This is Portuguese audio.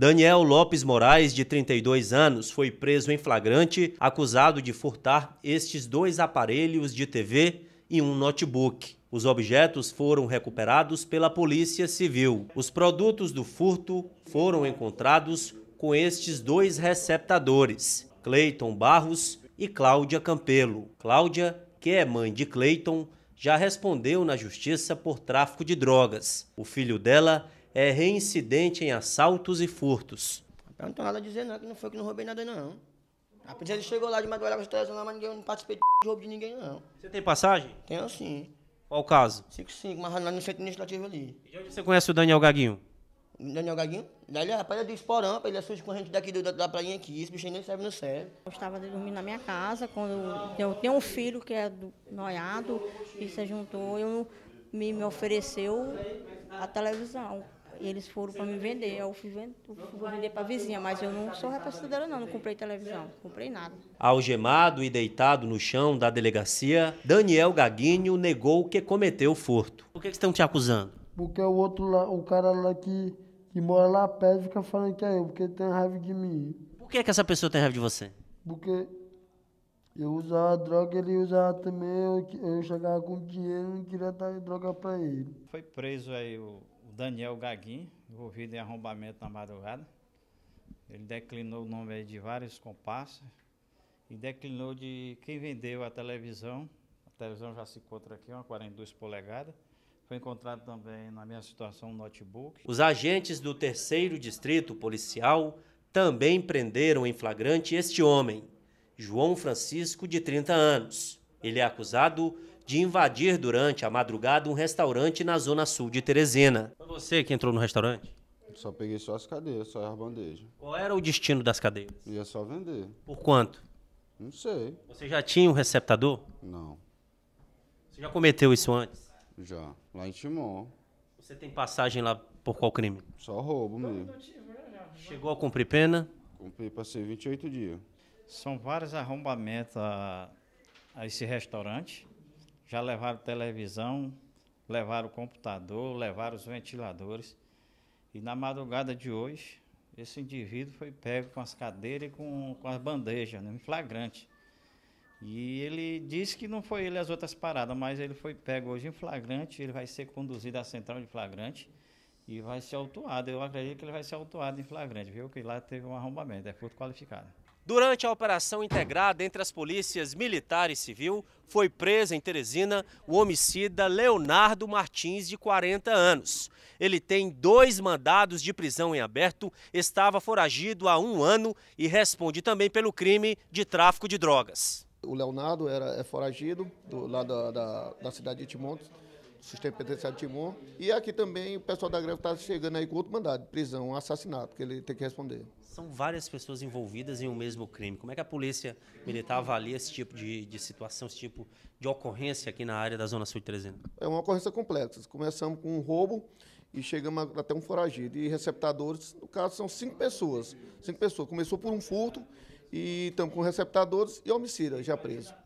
Daniel Lopes Moraes, de 32 anos, foi preso em flagrante, acusado de furtar estes dois aparelhos de TV e um notebook. Os objetos foram recuperados pela Polícia Civil. Os produtos do furto foram encontrados com estes dois receptadores, Cleiton Barros e Cláudia Campelo. Cláudia, que é mãe de Cleiton, já respondeu na justiça por tráfico de drogas. O filho dela é reincidente em assaltos e furtos. Eu não tenho nada a dizer, não, que não foi que não roubei nada, não. A princesa chegou lá de madrugada com lá, mas ninguém não participei de roubo de ninguém, não. Você tem passagem? Tenho sim. Qual o caso? 5-5, mas lá no centro administrativo ali. E de onde você conhece o Daniel Gaguinho? Daniel Gaguinho? Ele, é, rapaz, ele é do esporão, ele é sujo com a gente daqui do, da, da prainha aqui. Esse bicho nem serve, não serve. Eu estava dormindo na minha casa, quando eu, eu tenho um filho que é do, noiado, e se juntou, eu, me, me ofereceu a televisão eles foram para me vender. Eu fui, vender para a vizinha, mas eu não sou repassada não, não comprei televisão, não comprei nada. Algemado e deitado no chão da delegacia, Daniel Gaguinho negou que cometeu o furto. Por que, que estão te acusando? Porque o outro lá, o cara lá que, que mora lá perto fica falando que é eu, porque tem raiva de mim. Por que, que essa pessoa tem raiva de você? Porque eu usava droga, ele usava também, eu, eu chegava com dinheiro e queria dar droga pra ele. Foi preso aí o Daniel Gaguin, envolvido em arrombamento na madrugada. Ele declinou o nome de vários comparsas e declinou de quem vendeu a televisão. A televisão já se encontra aqui, uma 42 polegadas. Foi encontrado também, na minha situação, um notebook. Os agentes do terceiro distrito policial também prenderam em flagrante este homem, João Francisco, de 30 anos. Ele é acusado de invadir durante a madrugada um restaurante na zona sul de Teresina. Foi você que entrou no restaurante? Só peguei só as cadeiras, só as bandejas. Qual era o destino das cadeiras? Ia só vender. Por quanto? Não sei. Você já tinha um receptador? Não. Você já cometeu isso antes? Já, lá em Timó. Você tem passagem lá por qual crime? Só roubo mesmo. Né, Chegou a cumprir pena? Cumpri, passei 28 dias. São vários arrombamentos a, a esse restaurante já levaram televisão, levaram o computador, levaram os ventiladores. E na madrugada de hoje, esse indivíduo foi pego com as cadeiras e com, com as bandejas, né, em flagrante. E ele disse que não foi ele as outras paradas, mas ele foi pego hoje em flagrante, ele vai ser conduzido à central de flagrante e vai ser autuado. Eu acredito que ele vai ser autuado em flagrante, viu? Que lá teve um arrombamento, é furto qualificado. Durante a operação integrada entre as polícias militar e civil, foi preso em Teresina o homicida Leonardo Martins, de 40 anos. Ele tem dois mandados de prisão em aberto, estava foragido há um ano e responde também pelo crime de tráfico de drogas. O Leonardo era, é foragido do, lá da, da, da cidade de Timontes Sistema Penitenciário de Timon. E aqui também o pessoal da greve está chegando aí com outro mandado de prisão, um assassinato, que ele tem que responder. São várias pessoas envolvidas em um mesmo crime. Como é que a polícia militar avalia esse tipo de, de situação, esse tipo de ocorrência aqui na área da Zona Sul de Teresina? É uma ocorrência complexa. Começamos com um roubo e chegamos até um foragido. E receptadores, no caso, são cinco pessoas. Cinco pessoas. Começou por um furto e estamos com receptadores e homicida já preso.